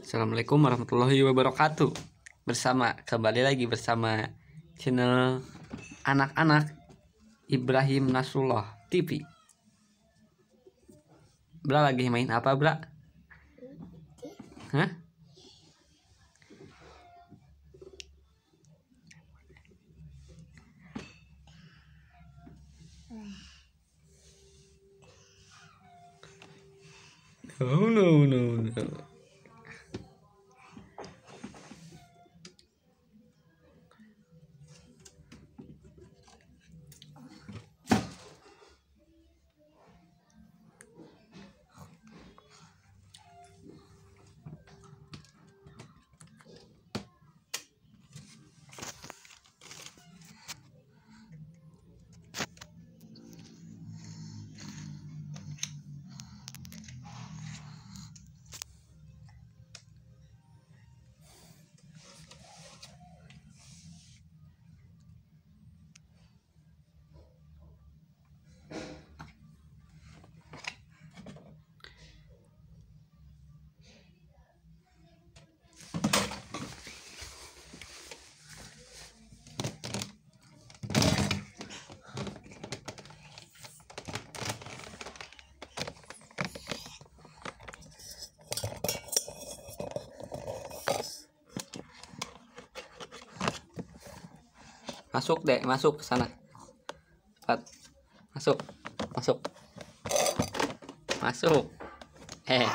Assalamualaikum warahmatullahi wabarakatuh. Bersama kembali lagi bersama channel anak-anak Ibrahim Nasrullah TV. Bra lagi main apa, Bra? Hah? Oh, no no no no. masuk deh masuk ke sana cepat masuk masuk masuk eh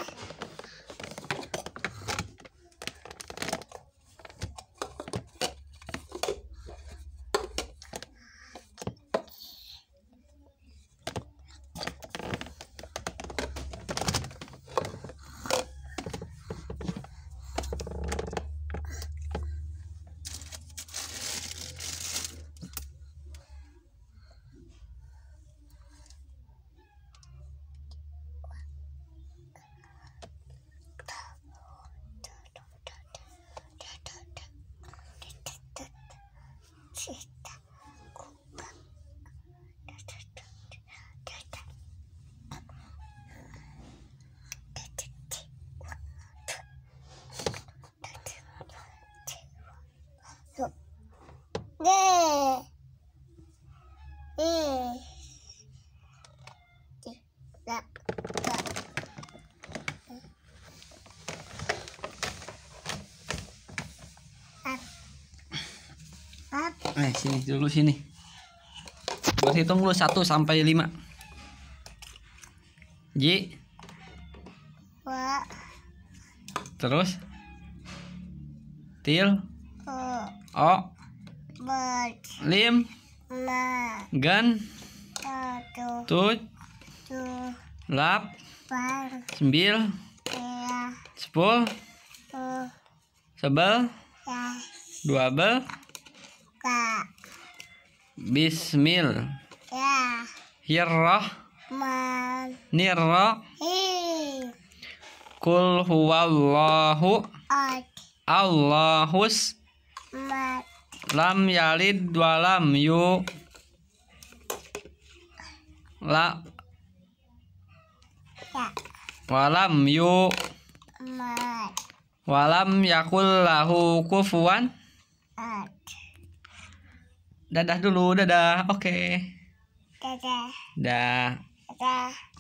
Eh. sini dulu sini. hitung lu 1 sampai 5. Ji. Wa. Terus? Til. O. o. Lim. Ma gan tuh lap sembil sepul sebel dua ya. bel bismil ya. hirrah nirrah kul huwallahu allahus lam yalid walam yu la walam yu walam yakul lahu kufuan dadah dulu dadah oke okay. dadah dadah